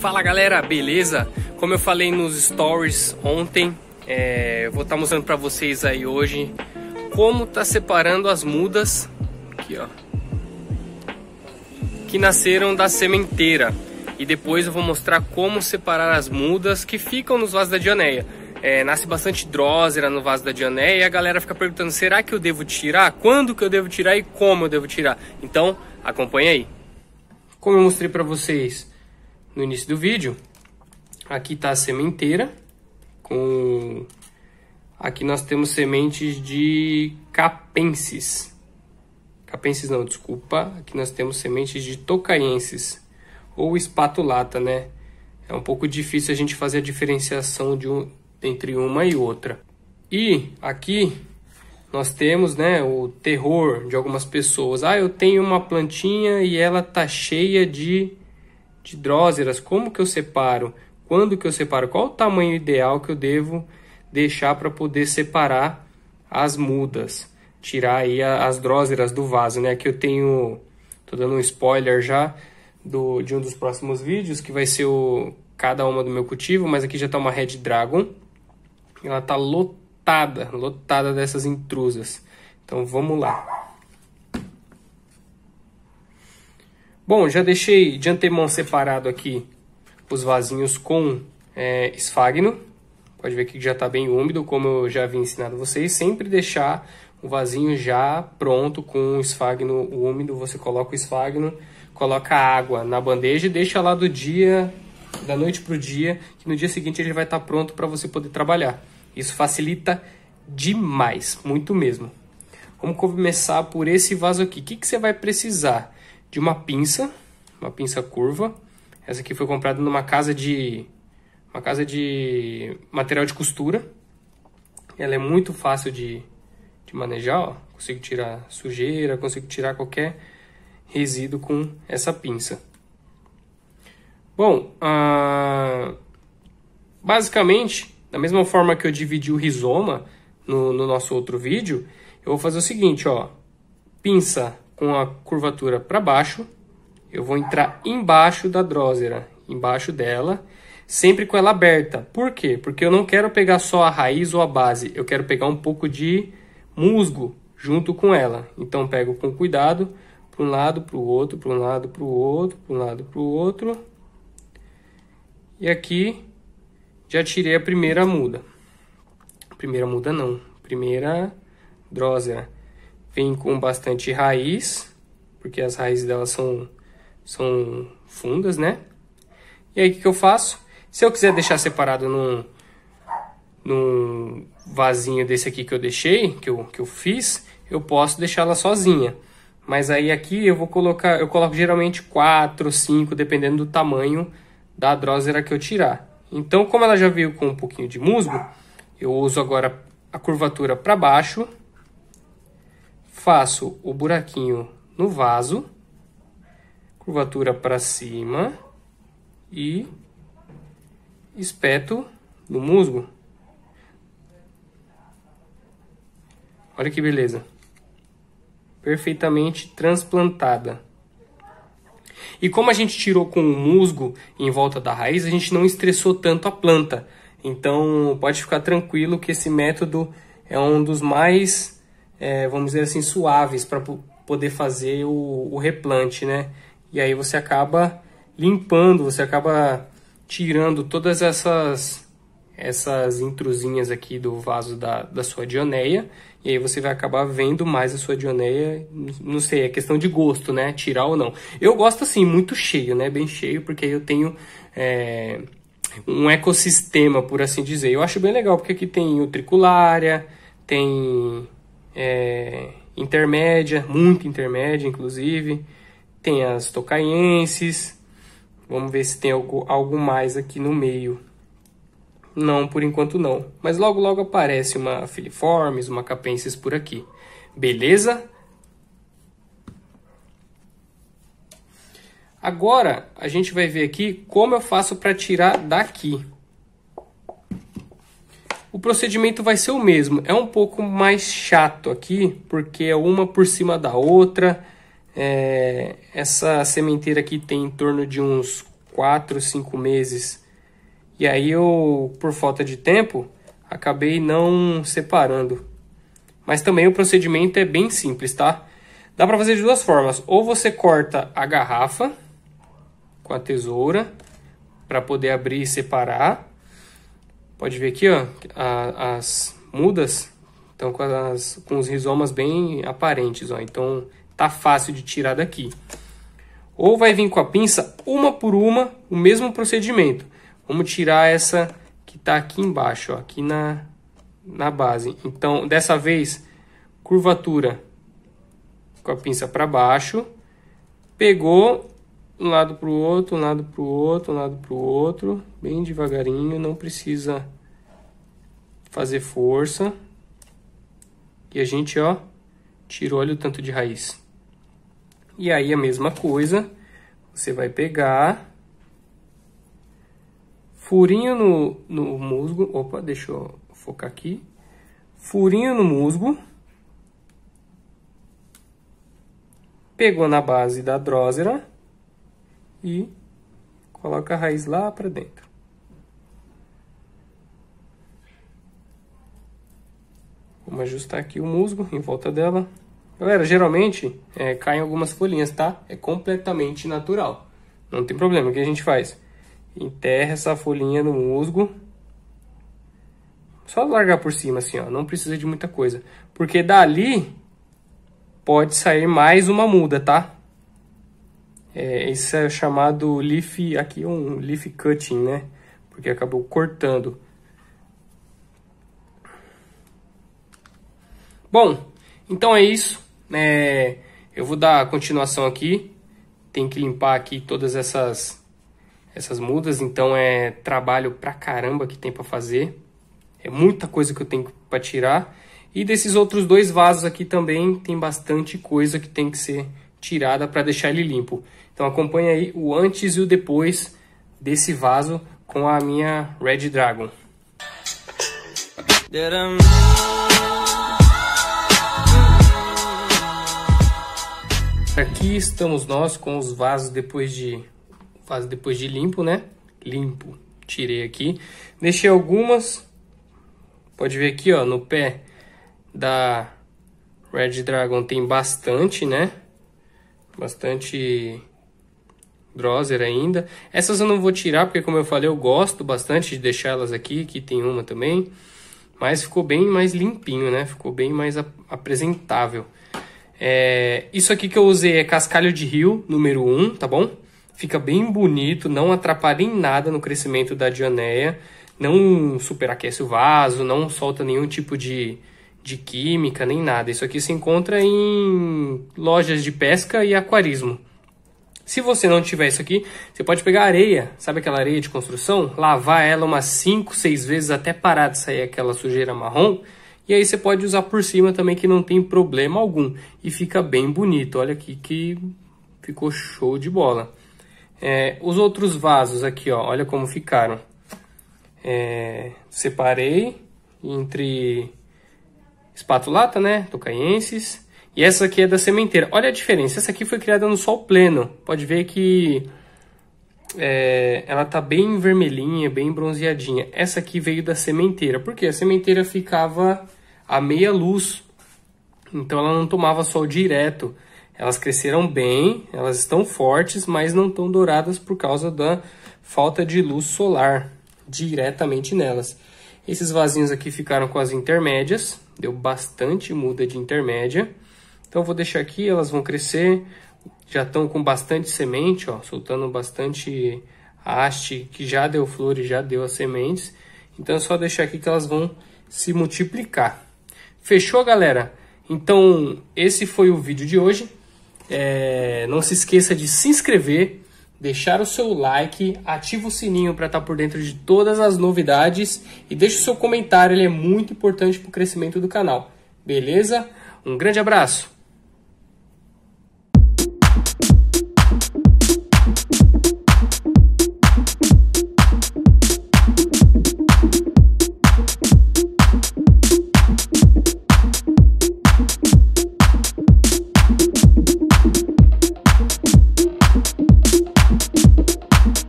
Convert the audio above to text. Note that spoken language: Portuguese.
Fala galera, beleza? Como eu falei nos stories ontem, é, vou estar tá mostrando para vocês aí hoje como tá separando as mudas aqui, ó, que nasceram da sementeira. E depois eu vou mostrar como separar as mudas que ficam nos vasos da dianéia. É, nasce bastante drósera no vaso da dianéia e a galera fica perguntando, será que eu devo tirar? Quando que eu devo tirar e como eu devo tirar? Então, acompanha aí. Como eu mostrei para vocês, no início do vídeo. Aqui está a sementeira, com... aqui nós temos sementes de capensis. Capensis não, desculpa, aqui nós temos sementes de tocaienses, ou espatulata, né? É um pouco difícil a gente fazer a diferenciação de um, entre uma e outra. E aqui nós temos né, o terror de algumas pessoas. Ah, eu tenho uma plantinha e ela tá cheia de de dróseras, como que eu separo, quando que eu separo, qual o tamanho ideal que eu devo deixar para poder separar as mudas, tirar aí as dróseras do vaso, né? que eu tenho, tô dando um spoiler já do, de um dos próximos vídeos, que vai ser o cada uma do meu cultivo, mas aqui já tá uma Red Dragon, ela tá lotada, lotada dessas intrusas. Então vamos lá. Bom, já deixei de antemão separado aqui os vasinhos com é, esfagno. Pode ver que já está bem úmido, como eu já havia ensinado vocês. Sempre deixar o vasinho já pronto com o esfagno úmido. Você coloca o esfagno, coloca a água na bandeja e deixa lá do dia, da noite para o dia, que no dia seguinte ele vai estar tá pronto para você poder trabalhar. Isso facilita demais, muito mesmo. Vamos começar por esse vaso aqui. O que, que você vai precisar? de uma pinça, uma pinça curva. Essa aqui foi comprada numa casa de uma casa de material de costura. Ela é muito fácil de, de manejar, ó. Consigo tirar sujeira, consigo tirar qualquer resíduo com essa pinça. Bom, basicamente, da mesma forma que eu dividi o rizoma no, no nosso outro vídeo, eu vou fazer o seguinte, ó. Pinça com a curvatura para baixo, eu vou entrar embaixo da drósera, embaixo dela, sempre com ela aberta. Por quê? Porque eu não quero pegar só a raiz ou a base, eu quero pegar um pouco de musgo junto com ela. Então pego com cuidado para um lado, para o outro, para um lado, para o outro, para um lado, para o outro. E aqui já tirei a primeira muda. Primeira muda não, primeira drósera vem com bastante raiz, porque as raízes dela são, são fundas, né? E aí o que, eu faço? Se eu quiser deixar separado num, num vasinho desse aqui que eu deixei, que eu, que eu fiz, eu posso deixá-la sozinha. Mas aí aqui eu vou colocar, eu coloco geralmente 4, 5, dependendo do tamanho da drosera que eu tirar. Então, como ela já veio com um pouquinho de musgo, eu uso agora a curvatura para baixo faço o buraquinho no vaso, curvatura para cima e espeto no musgo. Olha que beleza. Perfeitamente transplantada. E como a gente tirou com o musgo em volta da raiz, a gente não estressou tanto a planta. Então pode ficar tranquilo que esse método é um dos mais é, vamos dizer assim, suaves para poder fazer o, o replante, né? E aí você acaba limpando, você acaba tirando todas essas essas intrusinhas aqui do vaso da, da sua dioneia, e aí você vai acabar vendo mais a sua dioneia, não sei, é questão de gosto, né, tirar ou não. Eu gosto assim, muito cheio, né, bem cheio, porque aí eu tenho é, um ecossistema, por assim dizer. Eu acho bem legal, porque aqui tem utricularia, tem é, intermédia, muito intermédia, inclusive. Tem as tocaienses. Vamos ver se tem algo, algo mais aqui no meio. Não, por enquanto não. Mas logo logo aparece uma filiformes, uma capensis por aqui. Beleza? Agora a gente vai ver aqui como eu faço para tirar daqui. O procedimento vai ser o mesmo, é um pouco mais chato aqui, porque é uma por cima da outra. É, essa sementeira aqui tem em torno de uns 4, 5 meses. E aí eu, por falta de tempo, acabei não separando. Mas também o procedimento é bem simples, tá? Dá para fazer de duas formas. Ou você corta a garrafa com a tesoura para poder abrir e separar Pode ver aqui, ó, a, as mudas estão com, as, com os rizomas bem aparentes, ó. Então, tá fácil de tirar daqui. Ou vai vir com a pinça, uma por uma, o mesmo procedimento. Vamos tirar essa que está aqui embaixo, ó, aqui na, na base. Então, dessa vez, curvatura com a pinça para baixo. Pegou um lado para o outro, um lado para o outro, um lado para o outro, bem devagarinho, não precisa fazer força. E a gente, ó, tira olha o tanto de raiz. E aí a mesma coisa, você vai pegar furinho no, no musgo, opa, deixa eu focar aqui, furinho no musgo, pegou na base da drósera, e coloca a raiz lá para dentro. Vamos ajustar aqui o musgo em volta dela. Galera, geralmente é, caem algumas folhinhas, tá? É completamente natural. Não tem problema, o que a gente faz? Enterra essa folhinha no musgo. Só largar por cima assim, ó. Não precisa de muita coisa. Porque dali pode sair mais uma muda, tá? É, esse é chamado leaf, aqui é um leaf cutting, né? Porque acabou cortando. Bom, então é isso. É, eu vou dar continuação aqui. Tem que limpar aqui todas essas essas mudas, então é trabalho pra caramba que tem para fazer. É muita coisa que eu tenho para tirar. E desses outros dois vasos aqui também tem bastante coisa que tem que ser tirada para deixar ele limpo. Então acompanha aí o antes e o depois desse vaso com a minha Red Dragon. Aqui estamos nós com os vasos depois de vaso depois de limpo, né? Limpo. Tirei aqui. Deixei algumas. Pode ver aqui, ó, no pé da Red Dragon tem bastante, né? Bastante Droser ainda. Essas eu não vou tirar, porque como eu falei, eu gosto bastante de deixar elas aqui. Aqui tem uma também. Mas ficou bem mais limpinho, né? Ficou bem mais ap apresentável. É... isso aqui que eu usei é cascalho de rio, número 1, tá bom? Fica bem bonito, não atrapalha em nada no crescimento da dioneia. Não superaquece o vaso, não solta nenhum tipo de de química, nem nada. Isso aqui se encontra em lojas de pesca e aquarismo. Se você não tiver isso aqui, você pode pegar areia, sabe aquela areia de construção? Lavar ela umas 5, 6 vezes até parar de sair aquela sujeira marrom. E aí você pode usar por cima também que não tem problema algum. E fica bem bonito. Olha aqui que ficou show de bola. É, os outros vasos aqui, ó, olha como ficaram. É, separei entre Espatulata, né? Tocaiensis. E essa aqui é da sementeira. Olha a diferença. Essa aqui foi criada no sol pleno. Pode ver que é, ela tá bem vermelhinha, bem bronzeadinha. Essa aqui veio da sementeira. Porque a sementeira ficava a meia luz. Então ela não tomava sol direto. Elas cresceram bem, elas estão fortes, mas não estão douradas por causa da falta de luz solar diretamente nelas. Esses vasinhos aqui ficaram com as intermédias, deu bastante muda de intermédia. Então vou deixar aqui, elas vão crescer, já estão com bastante semente, ó, soltando bastante haste que já deu flores, já deu as sementes. Então é só deixar aqui que elas vão se multiplicar. Fechou, galera? Então esse foi o vídeo de hoje. É, não se esqueça de se inscrever deixar o seu like, ativa o sininho para estar tá por dentro de todas as novidades e deixe o seu comentário, ele é muito importante para o crescimento do canal. Beleza? Um grande abraço!